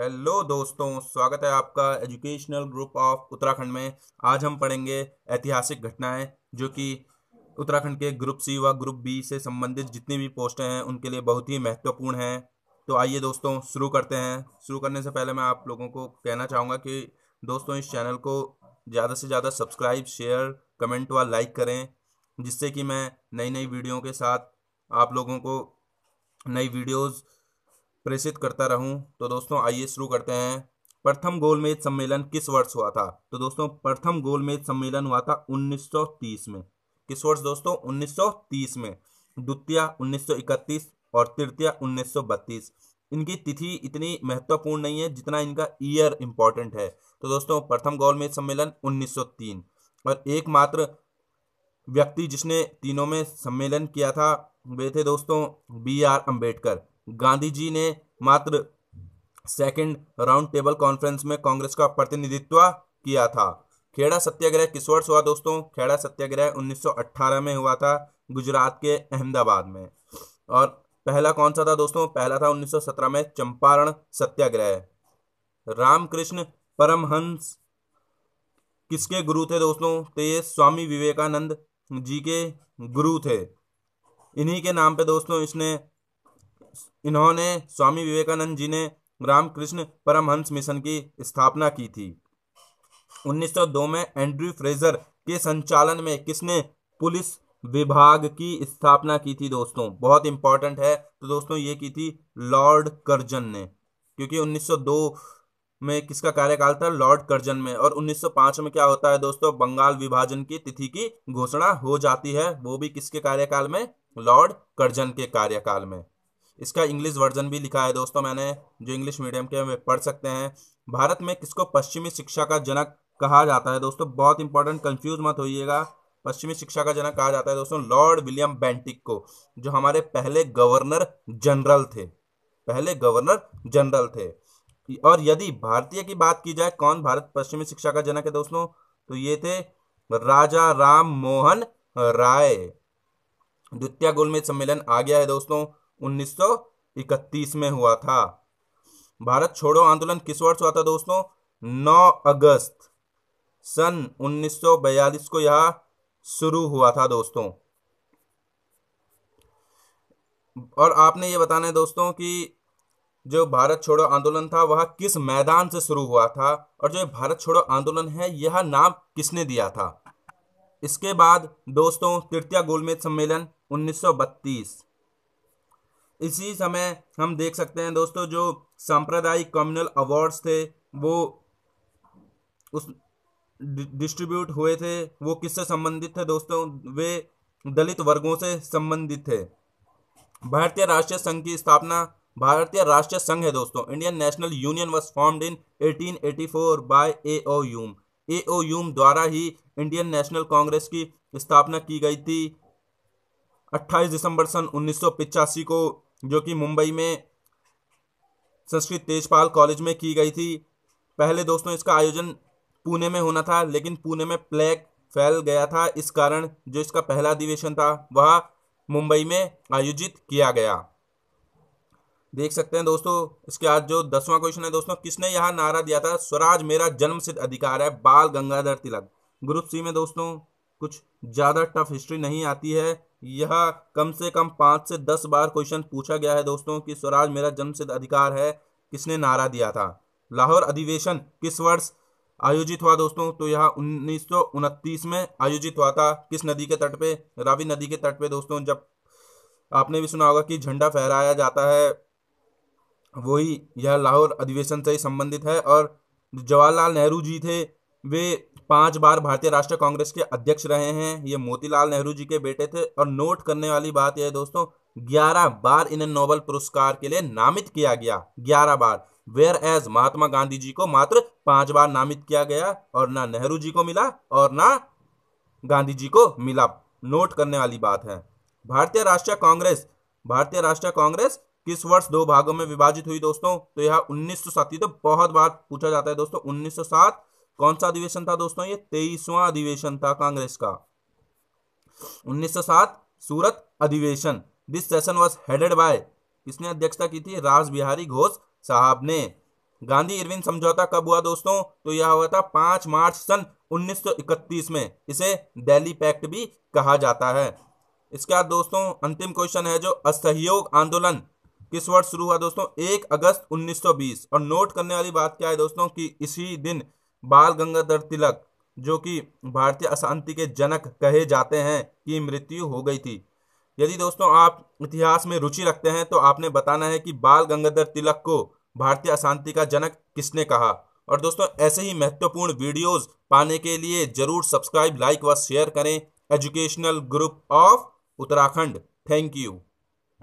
hello दोस्तों स्वागत है आपका एजुकेशनल ग्रुप ऑफ उत्तराखंड में आज हम पढ़ेंगे ऐतिहासिक घटनाएं जो कि उत्तराखंड के ग्रुप सी व ग्रुप बी से संबंधित जितनी भी पोस्ट हैं उनके लिए बहुत ही महत्वपूर्ण हैं तो आइए दोस्तों शुरू करते हैं शुरू करने से पहले मैं आप लोगों को कहना चाहूँगा कि दोस्तों इस चैनल को ज़्यादा से ज़्यादा सब्सक्राइब शेयर कमेंट व लाइक करें जिससे कि मैं नई नई वीडियो के साथ आप लोगों को नई वीडियोज़ प्रेषित करता रहूं तो दोस्तों आइए शुरू करते हैं प्रथम गोलमेज सम्मेलन किस वर्ष हुआ था तो दोस्तों प्रथम गोलमेज सम्मेलन हुआ था 1930 में किस वर्ष दोस्तों 1930 में द्वितीय 1931 और तृतीय 1932 इनकी तिथि इतनी महत्वपूर्ण नहीं है जितना इनका ईयर इंपॉर्टेंट है तो दोस्तों प्रथम गोलमेज सम्मेलन उन्नीस और एकमात्र व्यक्ति जिसने तीनों में सम्मेलन किया था वे थे दोस्तों बी आर अम्बेडकर गांधी जी ने मात्र सेकंड राउंड टेबल कॉन्फ्रेंस में कांग्रेस का प्रतिनिधित्व किया था खेड़ा सत्याग्रह किस वर्ष हुआ दोस्तों खेड़ा सत्याग्रह 1918 में हुआ था गुजरात के अहमदाबाद में और पहला कौन सा था दोस्तों पहला था 1917 में चंपारण सत्याग्रह रामकृष्ण परमहंस किसके गुरु थे दोस्तों तो ये स्वामी विवेकानंद जी के गुरु थे इन्हीं के नाम पे दोस्तों इसने इन्होंने स्वामी विवेकानंद जी ने रामकृष्ण परमहंस मिशन की स्थापना की थी 1902 में एंड्रयू फ्रेजर के संचालन में किसने पुलिस विभाग की स्थापना की थी दोस्तों बहुत इंपॉर्टेंट है तो दोस्तों ये की थी लॉर्ड कर्जन ने क्योंकि 1902 में किसका कार्यकाल था लॉर्ड कर्जन में और 1905 में क्या होता है दोस्तों बंगाल विभाजन की तिथि की घोषणा हो जाती है वो भी किसके कार्यकाल में लॉर्ड कर्जन के कार्यकाल में इसका इंग्लिश वर्जन भी लिखा है दोस्तों मैंने जो इंग्लिश मीडियम के हमें पढ़ सकते हैं भारत में किसको पश्चिमी शिक्षा का जनक कहा जाता है दोस्तों बहुत इंपॉर्टेंट कंफ्यूज मत होइएगा पश्चिमी शिक्षा का जनक कहा जाता है दोस्तों लॉर्ड विलियम बेंटिक को जो हमारे पहले गवर्नर जनरल थे पहले गवर्नर जनरल थे और यदि भारतीय की बात की जाए कौन भारत पश्चिमी शिक्षा का जनक है दोस्तों तो ये थे राजा राम मोहन राय द्वितीय गोलमेज सम्मेलन आ गया है दोस्तों 1931 में हुआ था भारत छोड़ो आंदोलन किस वर्ष हुआ था दोस्तों 9 अगस्त सन 1942 को यह शुरू हुआ था दोस्तों और आपने ये बताना है दोस्तों कि जो भारत छोड़ो आंदोलन था वह किस मैदान से शुरू हुआ था और जो भारत छोड़ो आंदोलन है यह नाम किसने दिया था इसके बाद दोस्तों तृतीय गोलमेज सम्मेलन 1932 इसी समय हम देख सकते हैं दोस्तों जो सांप्रदायिक कम्युनल अवार्ड्स थे वो उस डिस्ट्रीब्यूट हुए थे वो किससे संबंधित थे दोस्तों वे दलित वर्गों से संबंधित थे भारतीय राष्ट्रीय संघ की स्थापना भारतीय राष्ट्रीय संघ है दोस्तों Indian National Union was formed in 1884 by A O Hume A O Hume द्वारा ही इंडियन नेशनल कांग्रेस की स्थापना की गई थी 28 दिसंबर सन उन्नीस को जो कि मुंबई में संस्कृत तेजपाल कॉलेज में की गई थी पहले दोस्तों इसका आयोजन पुणे में होना था लेकिन पुणे में प्लेग फैल गया था इस कारण जो इसका पहला अधिवेशन था वह मुंबई में आयोजित किया गया देख सकते हैं दोस्तों इसके आज जो दसवां क्वेश्चन है दोस्तों किसने यहाँ नारा दिया था स्वराज मेरा जन्म सिद्ध अधिकार है बाल गंगाधर तिलक ग्रुप सी में दोस्तों कुछ ज़्यादा टफ हिस्ट्री नहीं आती है यह कम से कम पाँच से दस बार क्वेश्चन पूछा गया है दोस्तों कि स्वराज मेरा जन्म अधिकार है किसने नारा दिया था लाहौर अधिवेशन किस वर्ष आयोजित हुआ दोस्तों तो यह उन्नीस में आयोजित हुआ था किस नदी के तट पे रावी नदी के तट पे दोस्तों जब आपने भी सुना होगा कि झंडा फहराया जाता है वही यह लाहौर अधिवेशन से ही संबंधित है और जवाहरलाल नेहरू जी थे वे पांच बार भारतीय राष्ट्रीय कांग्रेस के अध्यक्ष रहे हैं ये मोतीलाल नेहरू जी के बेटे थे और नोट करने वाली बात यह है दोस्तों ग्यारह बार इन्हें नोबल पुरस्कार के लिए नामित किया गया ग्यारह बार वेयर एज महात्मा गांधी जी को मात्र पांच बार नामित किया गया और ना नेहरू जी को मिला और ना गांधी जी को मिला नोट करने वाली बात है भारतीय राष्ट्रीय कांग्रेस भारतीय राष्ट्रीय कांग्रेस किस वर्ष दो भागों में विभाजित हुई दोस्तों तो यह उन्नीस तो बहुत बार पूछा जाता है दोस्तों 1907 कौन सा अधिवेशन था दोस्तों ये तेईसवा अधिवेशन था कांग्रेस का 1907 सूरत अधिवेशन this session was headed by किसने अध्यक्षता की थी राज बिहारी घोष साहब ने गांधी इरविन समझौता कब हुआ दोस्तों तो यह हुआ था पांच मार्च सन 1931 में इसे दिल्ली पैक्ट भी कहा जाता है इसके बाद दोस्तों अंतिम क्वेश्चन है जो असहयोग आंदोलन किस वर्ष शुरू हुआ दोस्तों 1 अगस्त 1920 और नोट करने वाली बात क्या है दोस्तों कि इसी दिन बाल गंगाधर तिलक जो कि भारतीय अशांति के जनक कहे जाते हैं की मृत्यु हो गई थी यदि दोस्तों आप इतिहास में रुचि रखते हैं तो आपने बताना है कि बाल गंगाधर तिलक को भारतीय अशांति का जनक किसने कहा और दोस्तों ऐसे ही महत्वपूर्ण वीडियोस पाने के लिए जरूर सब्सक्राइब लाइक व शेयर करें educational group of Uttarakhand thank you